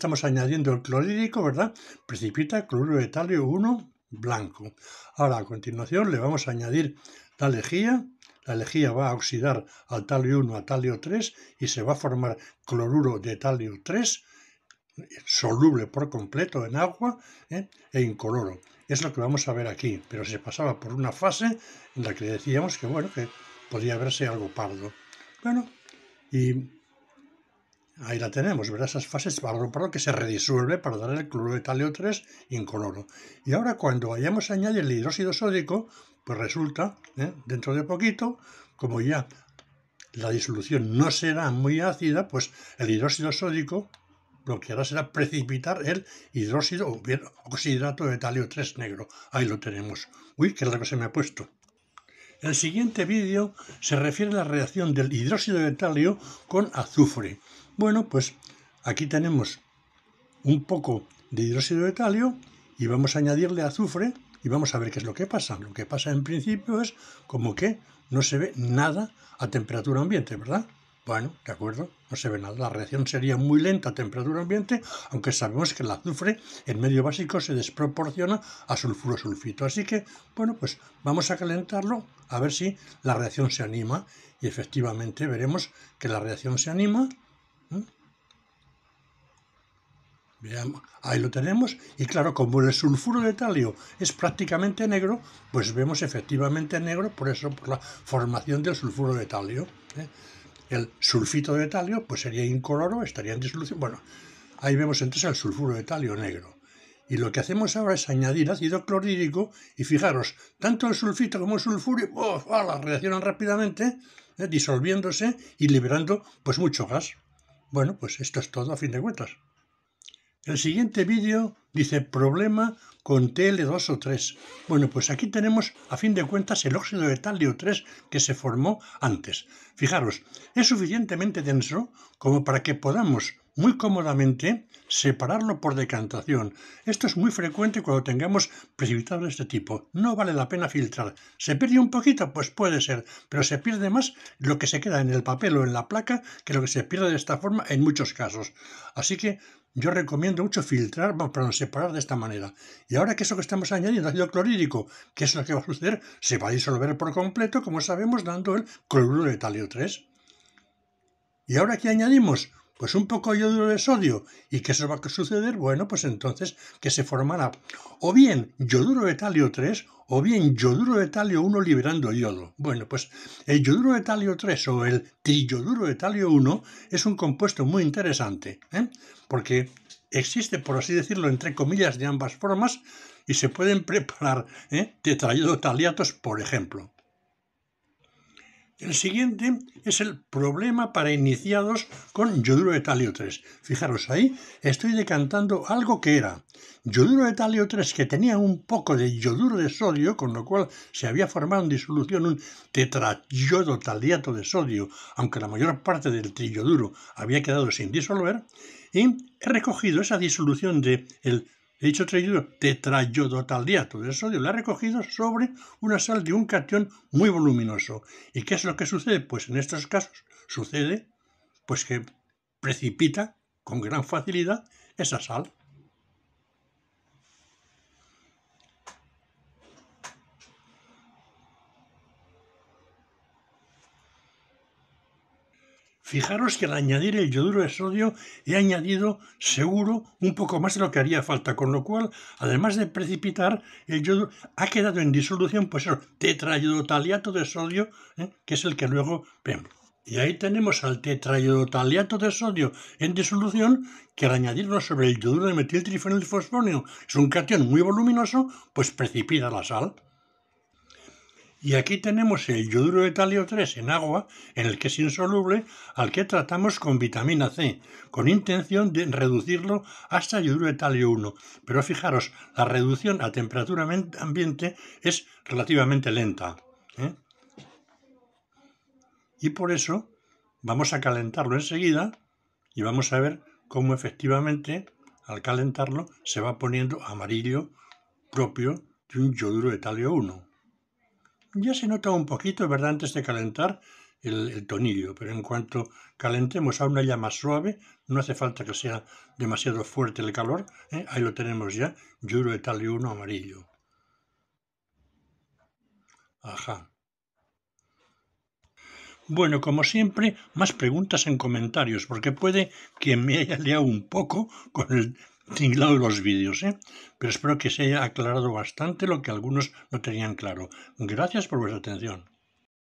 Estamos añadiendo el clorhídrico, ¿verdad? Precipita cloruro de talio 1 blanco. Ahora, a continuación, le vamos a añadir la lejía. La lejía va a oxidar al talio 1 a talio 3 y se va a formar cloruro de talio 3, soluble por completo en agua ¿eh? e incoloro. Es lo que vamos a ver aquí, pero se pasaba por una fase en la que decíamos que, bueno, que podía verse algo pardo. Bueno, y Ahí la tenemos, ¿verdad? Esas fases lo que se redisuelve para dar el cloro de talio 3 incoloro. Y ahora cuando hayamos añadido el hidróxido sódico, pues resulta, ¿eh? dentro de poquito, como ya la disolución no será muy ácida, pues el hidróxido sódico lo que hará será precipitar el hidróxido o bien oxidrato de talio 3 negro. Ahí lo tenemos. Uy, qué que se me ha puesto. El siguiente vídeo se refiere a la reacción del hidróxido de talio con azufre. Bueno, pues aquí tenemos un poco de hidróxido de talio y vamos a añadirle azufre y vamos a ver qué es lo que pasa. Lo que pasa en principio es como que no se ve nada a temperatura ambiente, ¿verdad? Bueno, de acuerdo, no se ve nada. La reacción sería muy lenta a temperatura ambiente, aunque sabemos que el azufre en medio básico se desproporciona a sulfuro-sulfito. Así que, bueno, pues vamos a calentarlo a ver si la reacción se anima. Y efectivamente veremos que la reacción se anima ahí lo tenemos y claro, como el sulfuro de talio es prácticamente negro, pues vemos efectivamente negro por eso, por la formación del sulfuro de talio. ¿eh? El sulfito de talio pues sería incoloro, estaría en disolución. Bueno, ahí vemos entonces el sulfuro de talio negro. Y lo que hacemos ahora es añadir ácido clorhídrico y fijaros, tanto el sulfito como el sulfuro reaccionan rápidamente, ¿eh? disolviéndose y liberando pues mucho gas. Bueno, pues esto es todo a fin de cuentas. El siguiente vídeo dice problema con TL2O3. Bueno, pues aquí tenemos a fin de cuentas el óxido de talio 3 que se formó antes. Fijaros, es suficientemente denso como para que podamos muy cómodamente separarlo por decantación. Esto es muy frecuente cuando tengamos precipitados de este tipo. No vale la pena filtrar. ¿Se pierde un poquito? Pues puede ser, pero se pierde más lo que se queda en el papel o en la placa que lo que se pierde de esta forma en muchos casos. Así que yo recomiendo mucho filtrar para separar de esta manera. Y ahora que eso que estamos añadiendo, ácido clorhídrico, que es lo que va a suceder, se va a disolver por completo, como sabemos, dando el cloruro de talio 3. Y ahora que añadimos pues un poco yoduro de sodio. ¿Y qué eso va a suceder? Bueno, pues entonces que se formará o bien yoduro de talio 3 o bien yoduro de talio 1 liberando yodo. Bueno, pues el yoduro de talio 3 o el triyoduro de talio 1 es un compuesto muy interesante, ¿eh? porque existe, por así decirlo, entre comillas de ambas formas y se pueden preparar ¿eh? tetrayodotaliatos, por ejemplo. El siguiente es el problema para iniciados con yoduro de talio 3. Fijaros ahí, estoy decantando algo que era yoduro de talio 3 que tenía un poco de yoduro de sodio, con lo cual se había formado en disolución un tetrayodotaliato de sodio, aunque la mayor parte del triyoduro había quedado sin disolver, y he recogido esa disolución de el He dicho día todo el sodio, lo ha recogido sobre una sal de un catión muy voluminoso. ¿Y qué es lo que sucede? Pues en estos casos sucede pues que precipita con gran facilidad esa sal. Fijaros que al añadir el yoduro de sodio he añadido seguro un poco más de lo que haría falta, con lo cual, además de precipitar, el yoduro ha quedado en disolución, pues eso, tetrayodotaliato de sodio, ¿eh? que es el que luego vemos. Y ahí tenemos al tetrayodotaliato de sodio en disolución, que al añadirlo sobre el yoduro de metiltrifenilfosfonio es un cation muy voluminoso, pues precipita la sal. Y aquí tenemos el yoduro de talio 3 en agua, en el que es insoluble, al que tratamos con vitamina C, con intención de reducirlo hasta yoduro de talio 1. Pero fijaros, la reducción a temperatura ambiente es relativamente lenta. ¿eh? Y por eso vamos a calentarlo enseguida y vamos a ver cómo efectivamente al calentarlo se va poniendo amarillo propio de un yoduro de talio 1. Ya se nota un poquito, ¿verdad?, antes de calentar el, tonillo, pero en cuanto calentemos a una llama suave, no hace falta que sea demasiado fuerte el calor, ¿eh? ahí lo tenemos ya, yuro y 1 amarillo. Ajá. Bueno, como siempre, más preguntas en comentarios, porque puede que me haya liado un poco con el tinglado los vídeos, ¿eh? pero espero que se haya aclarado bastante lo que algunos no tenían claro. Gracias por vuestra atención.